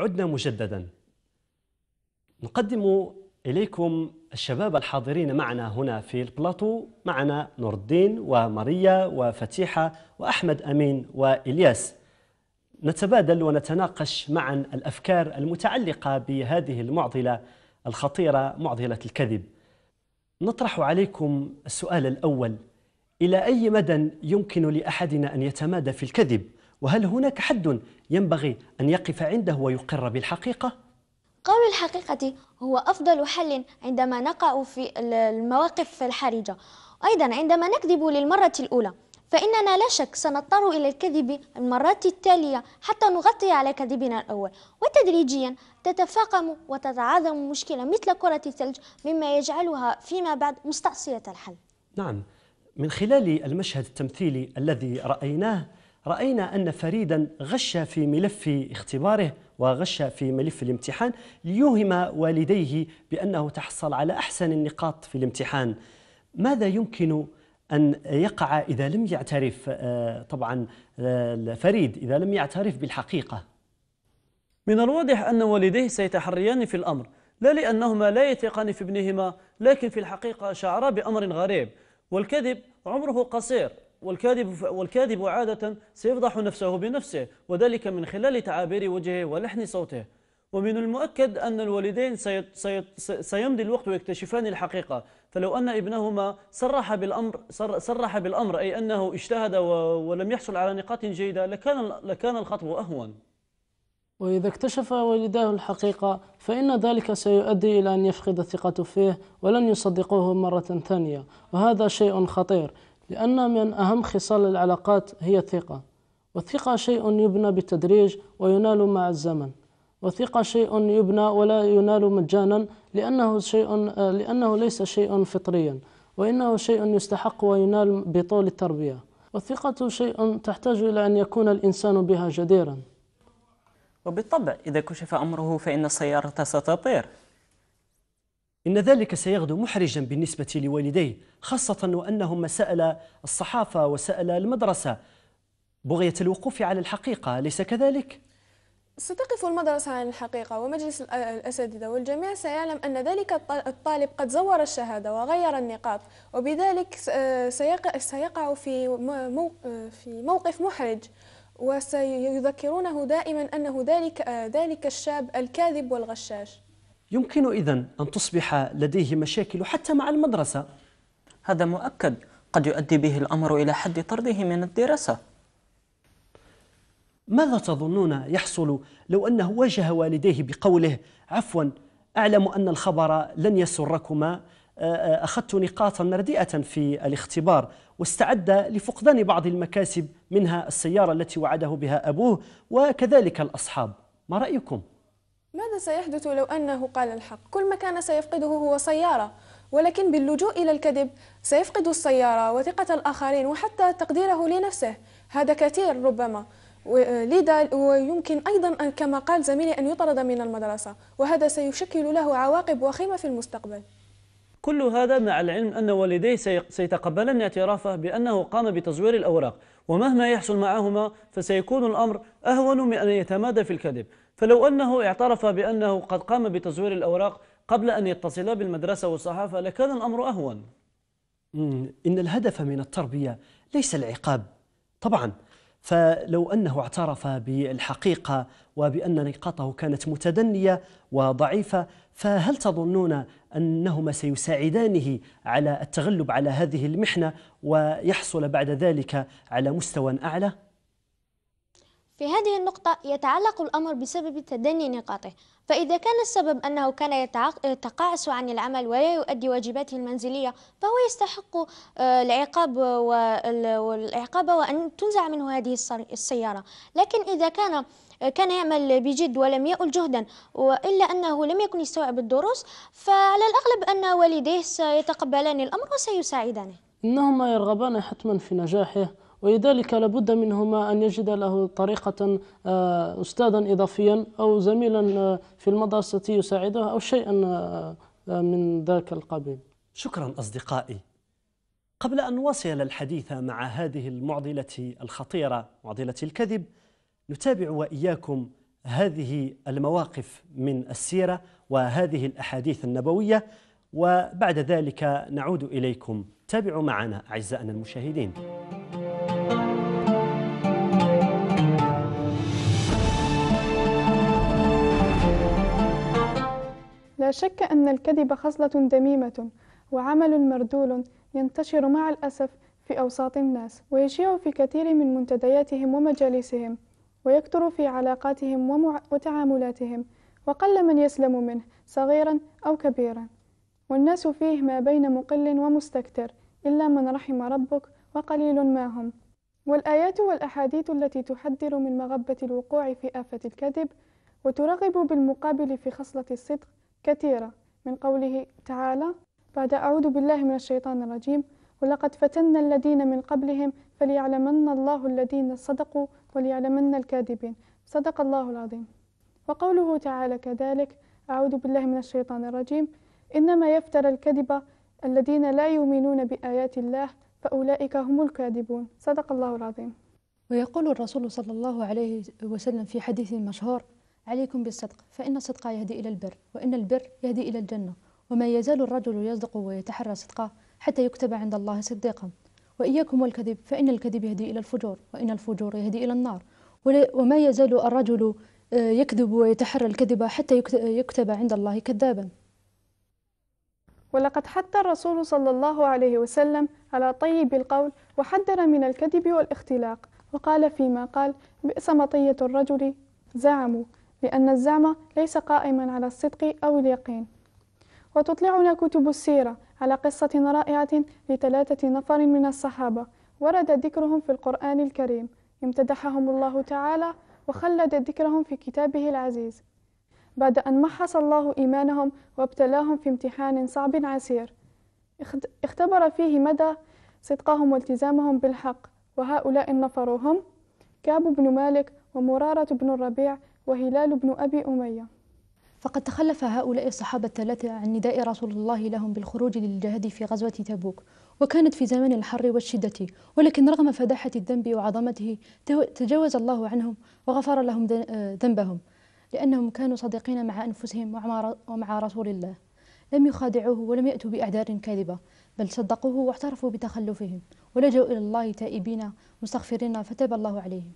عدنا مجددا نقدم إليكم الشباب الحاضرين معنا هنا في البلاطو معنا نور الدين وماريا وفتيحة وأحمد أمين وإلياس نتبادل ونتناقش معا الأفكار المتعلقة بهذه المعضلة الخطيرة معضلة الكذب نطرح عليكم السؤال الأول إلى أي مدى يمكن لأحدنا أن يتمادى في الكذب؟ وهل هناك حد ينبغي أن يقف عنده ويقر بالحقيقة؟ قول الحقيقة هو أفضل حل عندما نقع في المواقف الحرجة أيضا عندما نكذب للمرة الأولى فإننا لا شك سنضطر إلى الكذب المرات التالية حتى نغطي على كذبنا الأول وتدريجيا تتفاقم وتتعاظم مشكلة مثل كرة الثلج مما يجعلها فيما بعد مستعصية الحل نعم من خلال المشهد التمثيلي الذي رأيناه رأينا أن فريدا غش في ملف اختباره وغش في ملف الامتحان ليوهم والديه بأنه تحصل على أحسن النقاط في الامتحان ماذا يمكن أن يقع إذا لم يعترف آه، طبعا آه، فريد إذا لم يعترف بالحقيقة من الواضح أن والديه سيتحريان في الأمر لا لأنهما لا يثقان في ابنهما لكن في الحقيقة شعرا بأمر غريب والكذب عمره قصير والكاذب, والكاذب عادة سيفضح نفسه بنفسه وذلك من خلال تعابير وجهه ولحن صوته ومن المؤكد أن الوالدين سيمضي الوقت ويكتشفان الحقيقة فلو أن ابنهما صرح بالأمر صرح بالأمر أي أنه اجتهد ولم يحصل على نقاط جيدة لكان لكان الخطب أهون وإذا اكتشف والداه الحقيقة فإن ذلك سيؤدي إلى أن يفقد الثقة فيه ولن يصدقوه مرة ثانية وهذا شيء خطير لأن من أهم خصال العلاقات هي الثقة والثقة شيء يبنى بالتدريج وينال مع الزمن وثقة شيء يبنى ولا ينال مجانا لأنه, شيء لأنه ليس شيء فطريا وإنه شيء يستحق وينال بطول التربية والثقة شيء تحتاج إلى أن يكون الإنسان بها جديرا وبالطبع إذا كشف أمره فإن السيارة ستطير إن ذلك سيغدو محرجا بالنسبة لوالديه خاصة وأنهما سأل الصحافة وسأل المدرسة بغية الوقوف على الحقيقة أليس كذلك؟ ستقف المدرسة عن الحقيقة ومجلس الأساتذة والجميع سيعلم أن ذلك الطالب قد زور الشهادة وغير النقاط وبذلك سيقع في موقف محرج وسيذكرونه دائما أنه ذلك ذلك الشاب الكاذب والغشاش يمكن إذا أن تصبح لديه مشاكل حتى مع المدرسة هذا مؤكد قد يؤدي به الأمر إلى حد طرده من الدراسة ماذا تظنون يحصل لو أنه واجه والديه بقوله عفوا أعلم أن الخبر لن يسركما آه، آه، أخذت نقاطا مردئة في الاختبار واستعد لفقدان بعض المكاسب منها السيارة التي وعده بها أبوه وكذلك الأصحاب ما رأيكم؟ ماذا سيحدث لو أنه قال الحق؟ كل ما كان سيفقده هو سيارة ولكن باللجوء إلى الكذب سيفقد السيارة وثقة الآخرين وحتى تقديره لنفسه هذا كثير ربما لذا ويمكن أيضا كما قال زميلي أن يطرد من المدرسة وهذا سيشكل له عواقب وخيمة في المستقبل كل هذا مع العلم أن والديه سيتقبلن اعترافه بأنه قام بتزوير الأوراق ومهما يحصل معهما فسيكون الأمر أهون من أن يتمادى في الكذب فلو أنه اعترف بأنه قد قام بتزوير الأوراق قبل أن يتصل بالمدرسة والصحافة لكان الأمر أهون إن الهدف من التربية ليس العقاب طبعا فلو أنه اعترف بالحقيقة وبأن نقاطه كانت متدنية وضعيفة فهل تظنون أنهما سيساعدانه على التغلب على هذه المحنة ويحصل بعد ذلك على مستوى أعلى؟ في هذه النقطة يتعلق الأمر بسبب تدني نقاطه فإذا كان السبب أنه كان يتقاعس عن العمل ولا يؤدي واجباته المنزلية فهو يستحق آه، العقاب والعقاب وأن تنزع منه هذه السيارة لكن إذا كان كان يعمل بجد ولم يؤل جهدا وإلا أنه لم يكن يستوعب الدروس فعلى الأغلب أن والديه سيتقبلان الأمر وسيساعدانه إنهما يرغبان حتما في نجاحه ولذلك لابد منهما أن يجد له طريقة آه، أستاذا إضافيا أو زميلا آه، في المدرسة يساعده أو شيئا آه، من ذاك القبيل شكرا أصدقائي قبل أن نواصل الحديث مع هذه المعضلة الخطيرة معضلة الكذب نتابع وإياكم هذه المواقف من السيرة وهذه الأحاديث النبوية وبعد ذلك نعود إليكم تابعوا معنا أعزائنا المشاهدين لا شك أن الكذب خصلة دميمة وعمل مردول ينتشر مع الأسف في أوساط الناس ويشيع في كثير من منتدياتهم ومجالسهم ويكثر في علاقاتهم ومع... وتعاملاتهم وقل من يسلم منه صغيرا أو كبيرا والناس فيه ما بين مقل ومستكتر إلا من رحم ربك وقليل ما هم والآيات والأحاديث التي تحذر من مغبة الوقوع في آفة الكذب وترغب بالمقابل في خصلة الصدق كثيرة من قوله تعالى بعد أعوذ بالله من الشيطان الرجيم ولقد فتنا الذين من قبلهم فليعلمن الله الذين صدقوا وليعلمن الكاذبين صدق الله العظيم وقوله تعالى كذلك أعوذ بالله من الشيطان الرجيم إنما يفتر الكذب الذين لا يؤمنون بآيات الله فأولئك هم الكاذبون صدق الله العظيم ويقول الرسول صلى الله عليه وسلم في حديث مشهور عليكم بالصدق فإن الصدق يهدي إلى البر وإن البر يهدي إلى الجنة وما يزال الرجل يصدق ويتحرى صدقه حتى يكتب عند الله صديقا وإياكم والكذب فإن الكذب يهدي إلى الفجور وإن الفجور يهدي إلى النار وما يزال الرجل آه، يكذب ويتحرى الكذب حتى يكتب عند الله كذابا ولقد حث الرسول صلى الله عليه وسلم على طيب القول وحذر من الكذب والاختلاق وقال فيما قال بئس مطية الرجل زعموا لأن الزعم ليس قائما على الصدق أو اليقين وتطلعنا كتب السيرة على قصة رائعة لثلاثة نفر من الصحابة ورد ذكرهم في القرآن الكريم امتدحهم الله تعالى وخلد ذكرهم في كتابه العزيز بعد أن محص الله إيمانهم وابتلاهم في امتحان صعب عسير اختبر فيه مدى صدقهم والتزامهم بالحق وهؤلاء النفر هم كعب بن مالك ومرارة بن الربيع وهلال بن أبي أمية فقد تخلف هؤلاء الصحابة الثلاثة عن نداء رسول الله لهم بالخروج للجهاد في غزوة تبوك وكانت في زمن الحر والشدة ولكن رغم فداحة الذنب وعظمته تجاوز الله عنهم وغفر لهم آه، ذنبهم لأنهم كانوا صادقين مع أنفسهم ومع رسول الله لم يخادعوه ولم يأتوا بأعذار كاذبة بل صدقوه واعترفوا بتخلفهم ولجوا إلى الله تائبين مستغفرين فتاب الله عليهم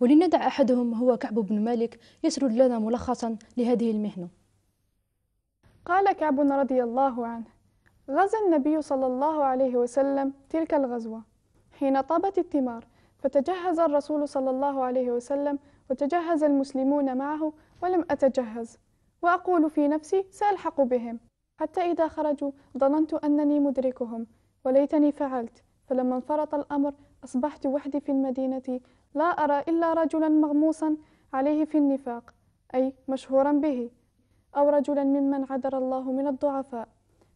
ولندع أحدهم هو كعب بن مالك يسرد لنا ملخصا لهذه المهنة قال كعب رضي الله عنه غزا النبي صلى الله عليه وسلم تلك الغزوة حين طابت الثمار فتجهز الرسول صلى الله عليه وسلم وتجهز المسلمون معه ولم أتجهز وأقول في نفسي سألحق بهم حتى إذا خرجوا ظننت أنني مدركهم وليتني فعلت فلما انفرط الأمر أصبحت وحدي في المدينة لا أرى إلا رجلا مغموسا عليه في النفاق أي مشهورا به أو رجلا ممن عذر الله من الضعفاء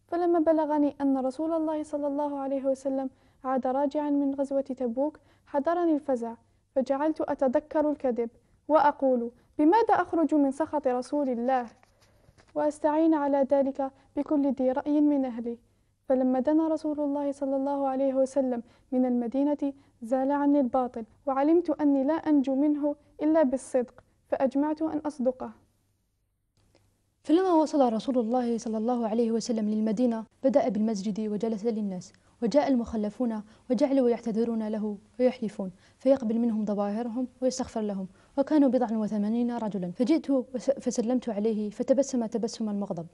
فلما بلغني أن رسول الله صلى الله عليه وسلم عاد راجعا من غزوة تبوك حضرني الفزع فجعلت أتذكر الكذب وأقول بماذا أخرج من سخط رسول الله وأستعين على ذلك بكل ذي رأي من أهلي فلما دنا رسول الله صلى الله عليه وسلم من المدينة زال عني الباطل وعلمت أني لا أنجو منه إلا بالصدق فأجمعت أن أصدقه فلما وصل رسول الله صلى الله عليه وسلم للمدينة بدأ بالمسجد وجلس للناس وجاء المخلفون وجعلوا يعتذرون له ويحلفون فيقبل منهم ظواهرهم ويستغفر لهم وكانوا بضعا وثمانين رجلا فجئت فسلمت عليه فتبسم تبسم المغضب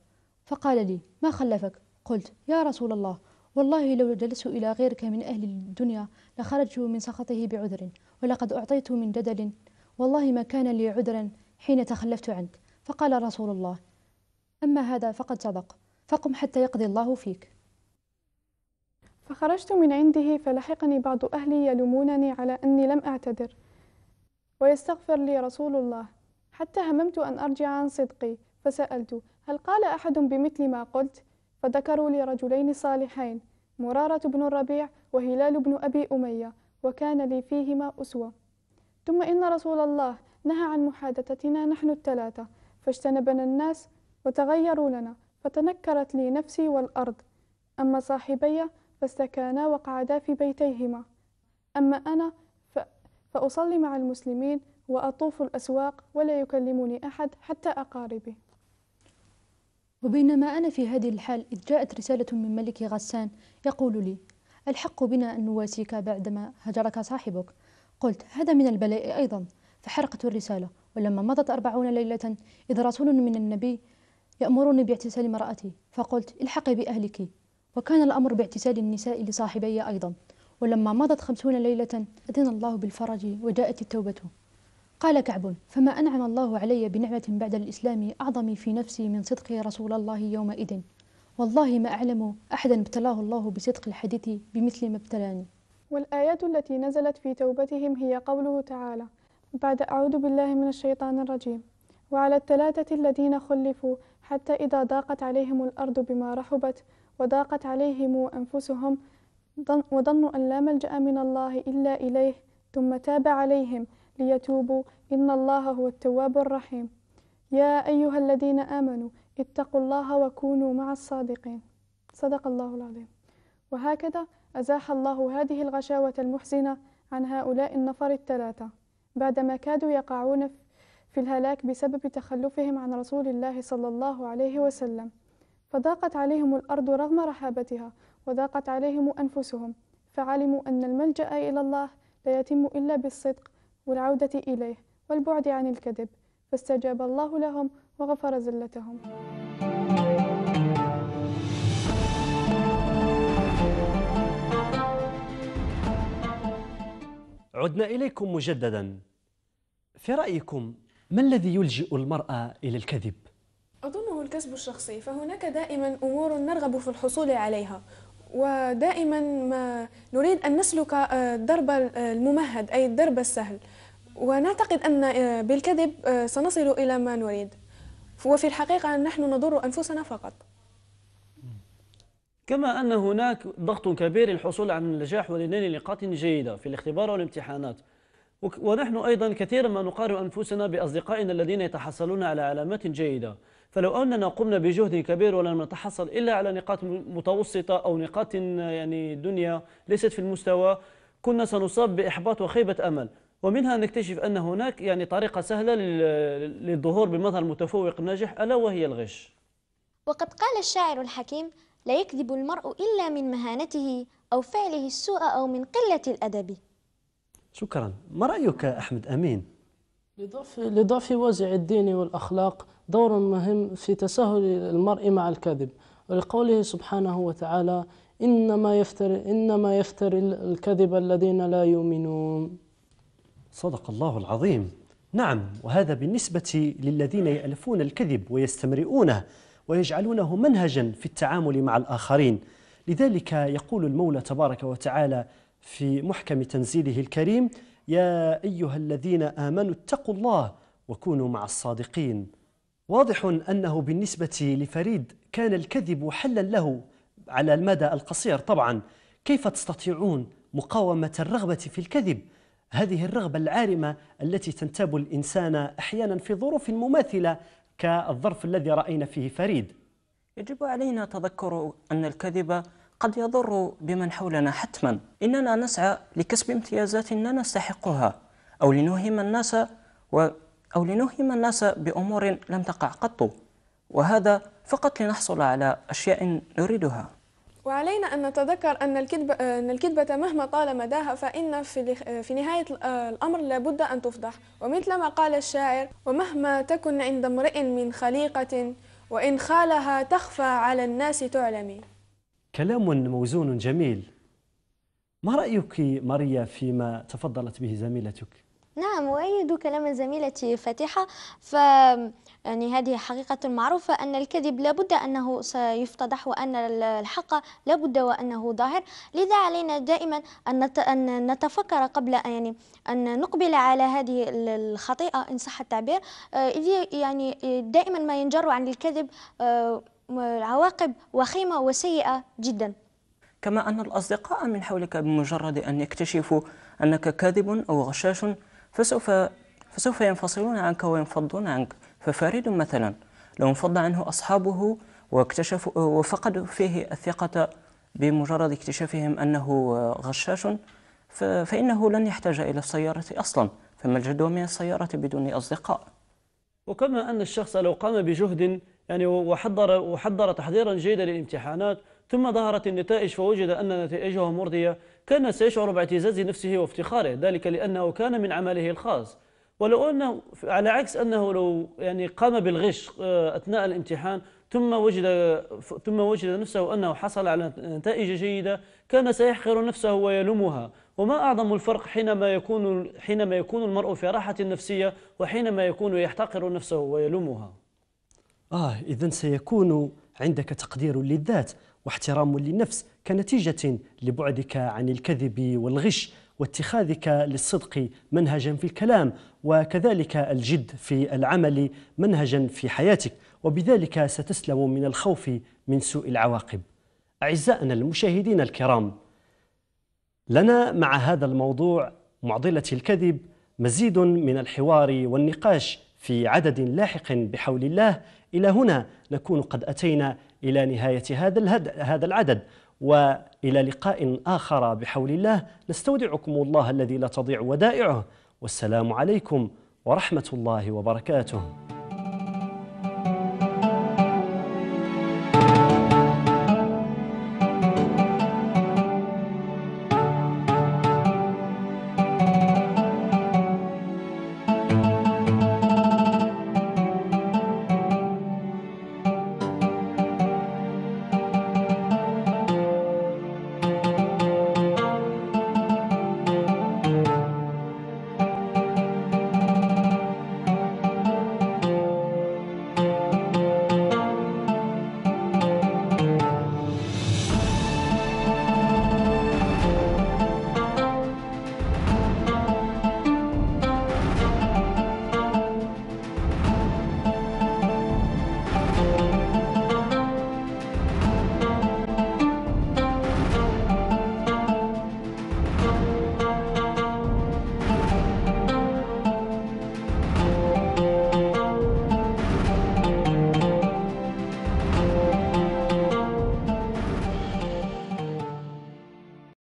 فقال لي ما خلفك قلت يا رسول الله والله لو جلست إلى غيرك من أهل الدنيا لخرجت من سخطه بعذر ولقد أعطيت من جدل والله ما كان لي عذرا حين تخلفت عنك فقال رسول الله أما هذا فقد صدق فقم حتى يقضي الله فيك فخرجت من عنده فلحقني بعض أهلي يلومونني على أني لم أعتذر ويستغفر لي رسول الله حتى هممت أن أرجع عن صدقي فسألت هل قال أحد بمثل ما قلت فذكروا لي رجلين صالحين مرارة بن الربيع وهلال بن أبي أمية وكان لي فيهما أسوة ثم إن رسول الله نهى عن محادثتنا نحن الثلاثة فاجتنبنا الناس وتغيروا لنا فتنكرت لي نفسي والأرض أما صاحبي فاستكانا وقعدا في بيتيهما أما أنا فأصلي مع المسلمين وأطوف الأسواق ولا يكلمني أحد حتى أقاربي وبينما أنا في هذه الحال إذ جاءت رسالة من ملك غسان يقول لي الحق بنا أن نواسيك بعدما هجرك صاحبك قلت هذا من البلاء أيضا فحرقت الرسالة ولما مضت أربعون ليلة إذ رسول من النبي يأمرني باعتسال امرأتي فقلت الحقي بأهلك وكان الأمر باعتسال النساء لصاحبي أيضا ولما مضت خمسون ليلة أذن الله بالفرج وجاءت التوبة قال كعب فما أنعم الله علي بنعمة بعد الإسلام أعظم في نفسي من صدق رسول الله يومئذ والله ما أعلم أحدا ابتلاه الله بصدق الحديث بمثل ما ابتلاني والآيات التي نزلت في توبتهم هي قوله تعالى بعد أعوذ بالله من الشيطان الرجيم وعلى الثلاثة الذين خلفوا حتى إذا ضاقت عليهم الأرض بما رحبت وضاقت عليهم أنفسهم وظنوا أن لا ملجأ من الله إلا إليه ثم تاب عليهم ليتوبوا إن الله هو التواب الرحيم يا أيها الذين آمنوا اتقوا الله وكونوا مع الصادقين صدق الله العظيم وهكذا أزاح الله هذه الغشاوة المحزنة عن هؤلاء النفر الثلاثة بعدما كادوا يقعون في الهلاك بسبب تخلفهم عن رسول الله صلى الله عليه وسلم فضاقت عليهم الأرض رغم رحابتها وضاقت عليهم أنفسهم فعلموا أن الملجأ إلى الله لا يتم إلا بالصدق والعودة إليه والبعد عن الكذب فاستجاب الله لهم وغفر زلتهم عدنا إليكم مجددا في رأيكم ما الذي يلجئ المرأة إلى الكذب؟ أظنه الكسب الشخصي فهناك دائما أمور نرغب في الحصول عليها ودائما ما نريد أن نسلك آه، الدرب آه، الممهد أي الدرب السهل ونعتقد أن آه، بالكذب سنصل إلى ما نريد وفي الحقيقة نحن نضر أنفسنا فقط كما أن هناك ضغط كبير للحصول على النجاح ولنيل نقاط جيدة في الاختبار والامتحانات ونحن أيضا كثيرا ما نقارن أنفسنا بأصدقائنا الذين يتحصلون على علامات جيدة فلو أننا قمنا بجهد كبير ولم نتحصل إلا على نقاط متوسطة أو نقاط يعني دنيا ليست في المستوى كنا سنصاب بإحباط وخيبة أمل ومنها نكتشف أن هناك يعني طريقة سهلة للظهور بمظهر متفوق ناجح ألا وهي الغش وقد قال الشاعر الحكيم لا يكذب المرء إلا من مهانته أو فعله السوء أو من قلة الأدب شكرا ما رأيك أحمد أمين لضعف وازع الدين والأخلاق دور مهم في تساهل المرء مع الكذب ولقوله سبحانه وتعالى إنما يفتر إنما يفتر الكذب الذين لا يؤمنون صدق الله العظيم نعم وهذا بالنسبة للذين يألفون الكذب ويستمرئونه ويجعلونه منهجا في التعامل مع الآخرين لذلك يقول المولى تبارك وتعالى في محكم تنزيله الكريم يا أيها الذين آمنوا اتقوا الله وكونوا مع الصادقين واضح أنه بالنسبة لفريد كان الكذب حلا له على المدى القصير طبعا كيف تستطيعون مقاومة الرغبة في الكذب هذه الرغبة العارمة التي تنتاب الإنسان أحيانا في ظروف مماثلة كالظرف الذي رأينا فيه فريد يجب علينا تذكر أن الكذب قد يضر بمن حولنا حتما إننا نسعى لكسب امتيازات لا نستحقها أو لنوهم الناس و أو لنوهم الناس بأمور لم تقع قط وهذا فقط لنحصل على أشياء نريدها وعلينا أن نتذكر أن الكذبة, أن الكذبة مهما طال مداها فإن في, في نهاية آه، الأمر لابد أن تفضح ومثلما قال الشاعر ومهما تكن عند امرئ من خليقة وإن خالها تخفى على الناس تعلم كلام موزون جميل ما رأيك ماريا فيما تفضلت به زميلتك؟ نعم وأيد كلام زميلتي فاتحة ف يعني هذه حقيقة معروفة أن الكذب لابد أنه سيفتضح وأن الحق لابد وأنه ظاهر لذا علينا دائما أن نتفكر قبل يعني أن نقبل على هذه الخطيئة إن صح التعبير آه، إذ يعني دائما ما ينجر عن الكذب آه، عواقب وخيمة وسيئة جدا كما أن الأصدقاء من حولك بمجرد أن يكتشفوا أنك كاذب أو غشاش فسوف فسوف ينفصلون عنك وينفضون عنك ففريد مثلا لو انفض عنه أصحابه واكتشفوا وفقدوا فيه الثقة بمجرد اكتشافهم أنه غشاش فإنه لن يحتاج إلى السيارة أصلا فما الجدوى من السيارة بدون أصدقاء وكما أن الشخص لو قام بجهد يعني وحضر وحضر تحضيرا جيدا للامتحانات ثم ظهرت النتائج فوجد أن نتائجه مرضية كان سيشعر باعتزاز نفسه وافتخاره ذلك لأنه كان من عمله الخاص ولو أنه على عكس أنه لو يعني قام بالغش آه، أثناء الامتحان ثم وجد ثم وجد نفسه أنه حصل على نتائج جيدة كان سيحقر نفسه ويلومها وما أعظم الفرق حينما يكون حينما يكون المرء في راحة نفسية وحينما يكون يحتقر نفسه ويلومها آه إذا سيكون عندك تقدير للذات واحترام للنفس كنتيجة لبعدك عن الكذب والغش واتخاذك للصدق منهجا في الكلام وكذلك الجد في العمل منهجا في حياتك وبذلك ستسلم من الخوف من سوء العواقب أعزائنا المشاهدين الكرام لنا مع هذا الموضوع معضلة الكذب مزيد من الحوار والنقاش في عدد لاحق بحول الله إلى هنا نكون قد أتينا إلى نهاية هذا هذا العدد وإلى لقاء آخر بحول الله نستودعكم الله الذي لا تضيع ودائعه والسلام عليكم ورحمة الله وبركاته